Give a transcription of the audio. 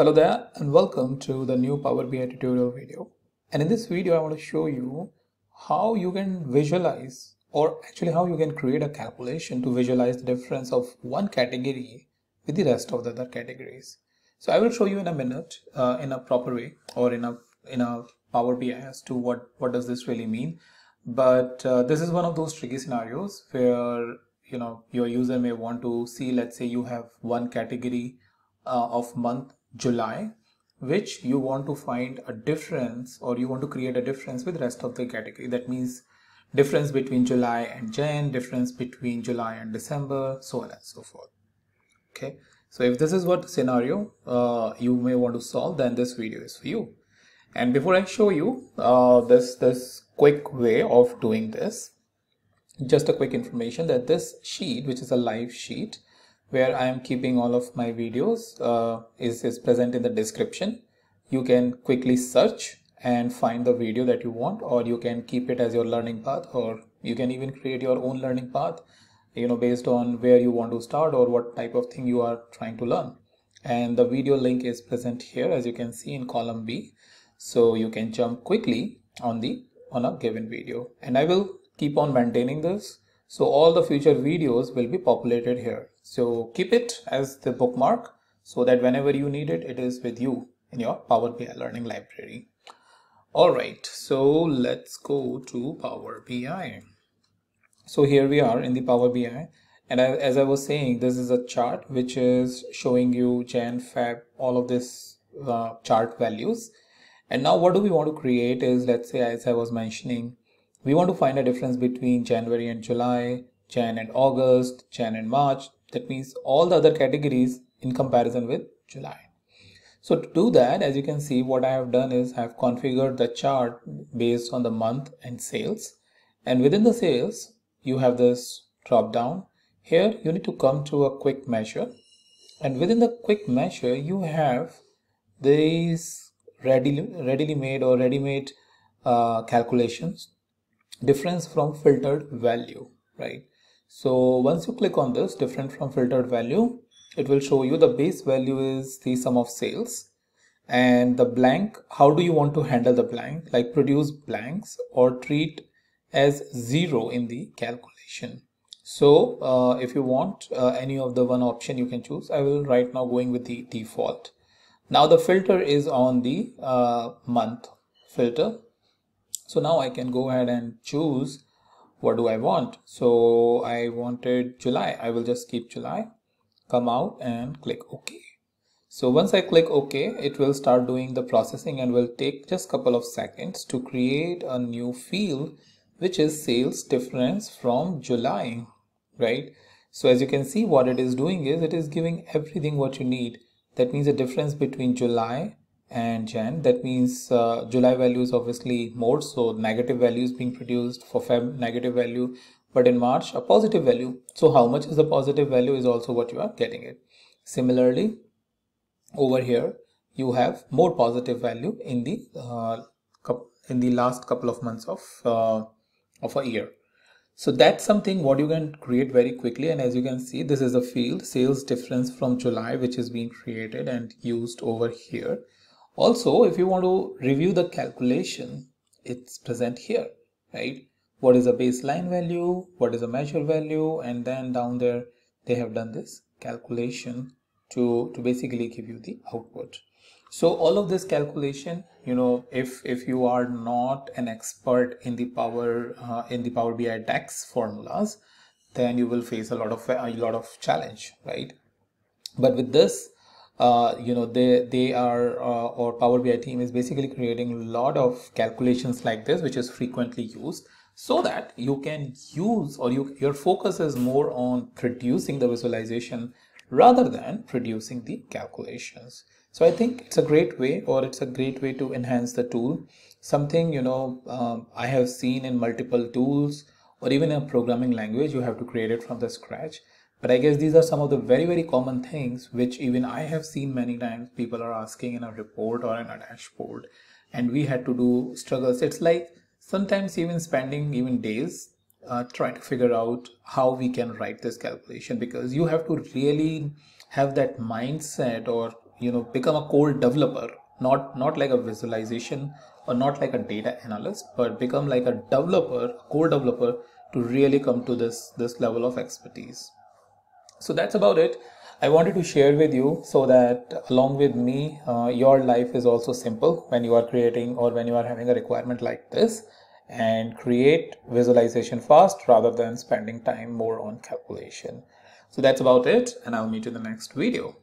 Hello there and welcome to the new Power BI tutorial video. And in this video, I want to show you how you can visualize or actually how you can create a calculation to visualize the difference of one category with the rest of the other categories. So I will show you in a minute uh, in a proper way or in a in a Power BI as to what, what does this really mean. But uh, this is one of those tricky scenarios where you know your user may want to see let's say you have one category uh, of month July, which you want to find a difference or you want to create a difference with rest of the category. That means difference between July and Jan, difference between July and December, so on and so forth. Okay, so if this is what scenario uh, you may want to solve, then this video is for you. And before I show you uh, this, this quick way of doing this, just a quick information that this sheet, which is a live sheet, where I am keeping all of my videos uh, is, is present in the description. You can quickly search and find the video that you want or you can keep it as your learning path or you can even create your own learning path you know based on where you want to start or what type of thing you are trying to learn and the video link is present here as you can see in column b so you can jump quickly on the on a given video and i will keep on maintaining this so all the future videos will be populated here. So keep it as the bookmark so that whenever you need it, it is with you in your Power BI Learning Library. All right, so let's go to Power BI. So here we are in the Power BI. And as I was saying, this is a chart which is showing you Jan, Feb, all of this uh, chart values. And now what do we want to create is, let's say, as I was mentioning, we want to find a difference between January and July, Jan and August, Jan and March. That means all the other categories in comparison with July. So to do that, as you can see, what I have done is I have configured the chart based on the month and sales. And within the sales, you have this drop down. Here, you need to come to a quick measure. And within the quick measure, you have these readily, readily made or ready-made uh, calculations difference from filtered value right so once you click on this different from filtered value it will show you the base value is the sum of sales and the blank how do you want to handle the blank like produce blanks or treat as zero in the calculation so uh, if you want uh, any of the one option you can choose i will right now going with the default now the filter is on the uh, month filter so now I can go ahead and choose what do I want so I wanted July I will just keep July come out and click OK so once I click OK, it will start doing the processing and will take just couple of seconds to create a new field which is sales difference from July, right? So as you can see, what it is doing is it is giving everything what you need. That means the difference between July and Jan. That means uh, July value is obviously more, so negative value is being produced for Feb negative value, but in March a positive value. So how much is the positive value is also what you are getting it. Similarly, over here you have more positive value in the uh, in the last couple of months of uh, of a year. So that's something what you can create very quickly. And as you can see, this is a field sales difference from July, which is being created and used over here. Also, if you want to review the calculation, it's present here, right? What is the baseline value? What is the measure value? And then down there, they have done this calculation to, to basically give you the output. So all of this calculation, you know, if, if you are not an expert in the power, uh, in the Power BI DAX formulas, then you will face a lot of, a lot of challenge, right? But with this, uh, you know they they are uh, or power bi team is basically creating a lot of calculations like this which is frequently used so that you can use or you your focus is more on producing the visualization rather than producing the calculations so i think it's a great way or it's a great way to enhance the tool something you know um, i have seen in multiple tools or even a programming language you have to create it from the scratch but I guess these are some of the very, very common things which even I have seen many times people are asking in a report or in a dashboard. And we had to do struggles. It's like sometimes even spending even days uh, trying to figure out how we can write this calculation because you have to really have that mindset or you know become a code developer not not like a visualization or not like a data analyst but become like a developer core developer to really come to this this level of expertise so that's about it i wanted to share with you so that along with me uh, your life is also simple when you are creating or when you are having a requirement like this and create visualization fast rather than spending time more on calculation so that's about it and i'll meet you in the next video